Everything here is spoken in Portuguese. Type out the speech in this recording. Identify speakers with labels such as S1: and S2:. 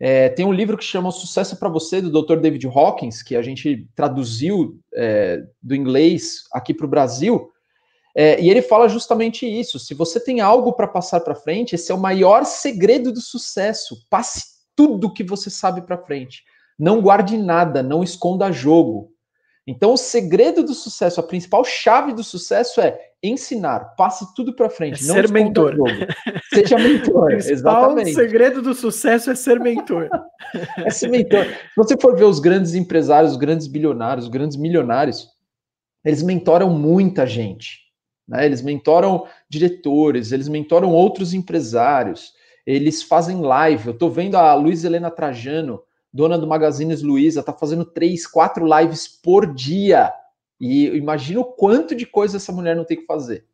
S1: É, tem um livro que chama Sucesso para Você, do Dr. David Hawkins, que a gente traduziu é, do inglês aqui para o Brasil. É, e ele fala justamente isso. Se você tem algo para passar para frente, esse é o maior segredo do sucesso. Passe tudo que você sabe para frente. Não guarde nada, não esconda jogo. Então, o segredo do sucesso, a principal chave do sucesso é ensinar, passe tudo para frente. É ser mentor. Seja mentor, exatamente. O segredo do sucesso é ser mentor. é ser mentor. Se você for ver os grandes empresários, os grandes bilionários, os grandes milionários, eles mentoram muita gente. Né? Eles mentoram diretores, eles mentoram outros empresários, eles fazem live. Eu estou vendo a Luiz Helena Trajano, dona do Magazines Luiza, está fazendo três, quatro lives por dia e imagina o quanto de coisa essa mulher não tem que fazer.